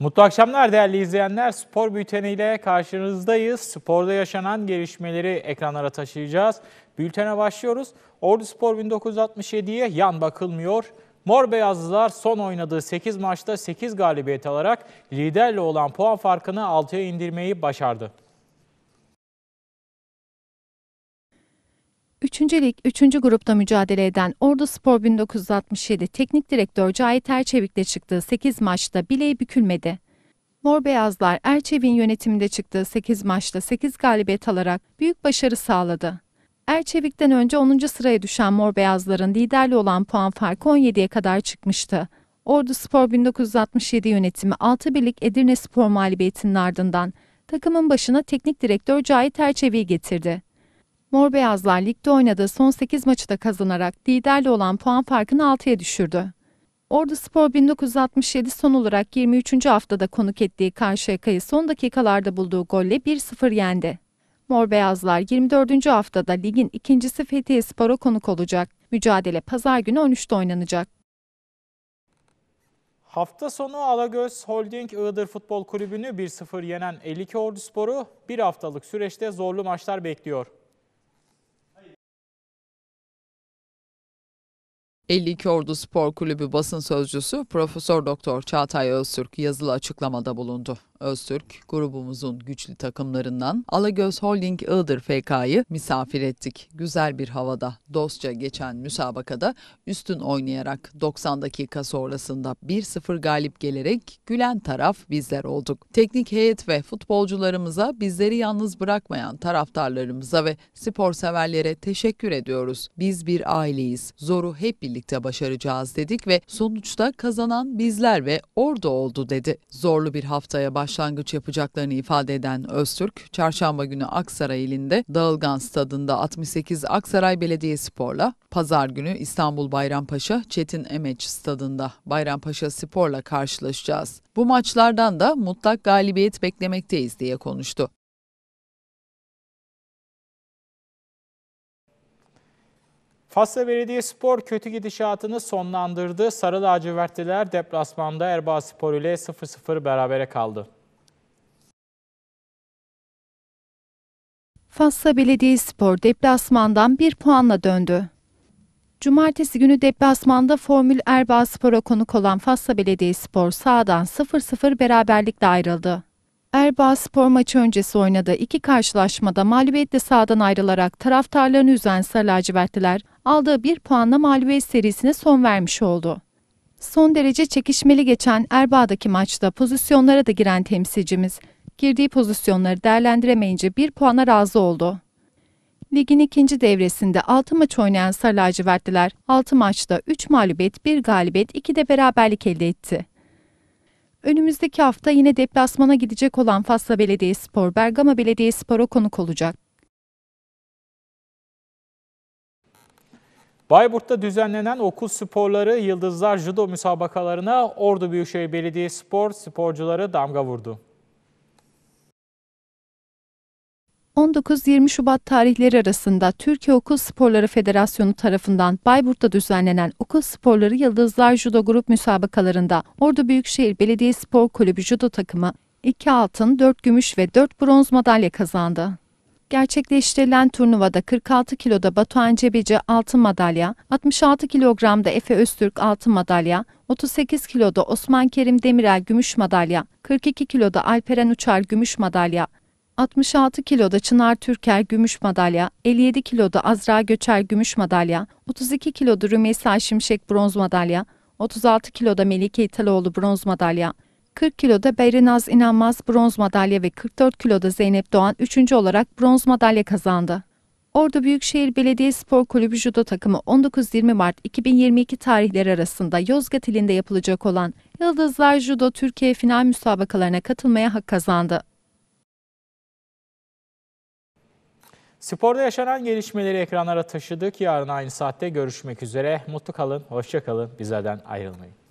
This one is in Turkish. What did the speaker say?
Mutlu akşamlar değerli izleyenler. Spor Bülteni ile karşınızdayız. Sporda yaşanan gelişmeleri ekranlara taşıyacağız. Bültene başlıyoruz. Ordu Spor 1967'ye yan bakılmıyor. Mor Beyazlılar son oynadığı 8 maçta 8 galibiyet alarak liderle olan puan farkını 6'ya indirmeyi başardı. 3. Lig 3. grupta mücadele eden Ordu Spor 1967 Teknik Direktör Cahit Erçevik'le çıktığı 8 maçta bileği bükülmedi. Mor Beyazlar Erçevik'in yönetiminde çıktığı 8 maçta 8 galibiyet alarak büyük başarı sağladı. Erçevik'ten önce 10. sıraya düşen Mor Beyazların liderli olan puan farkı 17'ye kadar çıkmıştı. Ordu Spor 1967 yönetimi 6 birlik Edirne Spor mağlubiyetinin ardından takımın başına teknik direktör Cahit Erçevik'i getirdi. Mor Beyazlar ligde oynadığı son 8 maçı da kazanarak liderle olan puan farkını 6'ya düşürdü. Ordu Spor 1967 son olarak 23. haftada konuk ettiği Karşıyaka'yı son dakikalarda bulduğu golle 1-0 yendi. Mor Beyazlar 24. haftada ligin ikincisi Fethiye Spor'a konuk olacak. Mücadele pazar günü 13'te oynanacak. Hafta sonu Alagöz Holding Iğdır Futbol Kulübü'nü 1-0 yenen 52 Ordu Sporu bir haftalık süreçte zorlu maçlar bekliyor. 52 Ordu Spor Kulübü basın sözcüsü Profesör Doktor Çağatay Öztürk yazılı açıklamada bulundu. Öztürk, grubumuzun güçlü takımlarından Alagöz Holding Iğdır FK'yı misafir ettik. Güzel bir havada, dostça geçen müsabakada üstün oynayarak 90 dakika sonrasında 1-0 galip gelerek gülen taraf bizler olduk. Teknik heyet ve futbolcularımıza, bizleri yalnız bırakmayan taraftarlarımıza ve spor severlere teşekkür ediyoruz. Biz bir aileyiz. Zoru hep birlikte birlikte başaracağız dedik ve sonuçta kazanan bizler ve orada oldu dedi. Zorlu bir haftaya başlangıç yapacaklarını ifade eden Öztürk, çarşamba günü Aksaray ilinde Dağılgan stadında 68 Aksaray Sporla, pazar günü İstanbul Bayrampaşa Çetin Emeç stadında Bayrampaşa Spor'la karşılaşacağız. Bu maçlardan da mutlak galibiyet beklemekteyiz diye konuştu. Fatsa Belediyespor kötü gidişatını sonlandırdı. Sarı lacivertliler deplasmanda Erbağspor ile 0-0 berabere kaldı. Fatsa Belediyespor deplasmandan 1 puanla döndü. Cumartesi günü deplasmanda Formül Erbaa Spor'a konuk olan Fatsa Belediyespor sağdan 0-0 beraberlikle ayrıldı. Erbaa Spor maçı öncesi oynadığı iki karşılaşmada mağlubiyetle sahadan ayrılarak taraftarlarını üzen Sarı Lacivertliler, aldığı bir puanla mağlubiyet serisine son vermiş oldu. Son derece çekişmeli geçen Erbağ'daki maçta pozisyonlara da giren temsilcimiz, girdiği pozisyonları değerlendiremeyince bir puana razı oldu. Ligin ikinci devresinde 6 maç oynayan Sarı Lacivertliler 6 maçta 3 mağlubiyet, 1 galibiyet, 2 de beraberlik elde etti. Önümüzdeki hafta yine deplasmana gidecek olan Fasla Belediyespor, Bergama Belediyespor'a konuk olacak. Bayburt'ta düzenlenen okul sporları Yıldızlar Judo müsabakalarına Ordu Büyükşehir Belediye Spor sporcuları damga vurdu. 19-20 Şubat tarihleri arasında Türkiye Okul Sporları Federasyonu tarafından Bayburt'ta düzenlenen Okul Sporları Yıldızlar Judo Grup müsabakalarında Ordu Büyükşehir Belediye Spor Kulübü Judo takımı 2 altın, 4 gümüş ve 4 bronz madalya kazandı. Gerçekleştirilen turnuvada 46 kiloda Batuhan Cebeci altın madalya, 66 kilogramda Efe Öztürk altın madalya, 38 kiloda Osman Kerim Demirel gümüş madalya, 42 kiloda Alperen Uçar gümüş madalya, 66 kiloda Çınar Türker gümüş madalya, 57 kiloda Azra Göçer gümüş madalya, 32 kiloda Rümeysa Şimşek bronz madalya, 36 kiloda Melike İtaloğlu bronz madalya, 40 kiloda Berinaz İnanmaz bronz madalya ve 44 kiloda Zeynep Doğan 3. olarak bronz madalya kazandı. Ordu Büyükşehir Belediye Spor Kulübü Judo takımı 19-20 Mart 2022 tarihleri arasında Yozgat ilinde yapılacak olan Yıldızlar Judo Türkiye final müsabakalarına katılmaya hak kazandı. Sporda yaşanan gelişmeleri ekranlara taşıdık. Yarın aynı saatte görüşmek üzere. Mutlu kalın, hoşça kalın. Bizlerden ayrılmayın.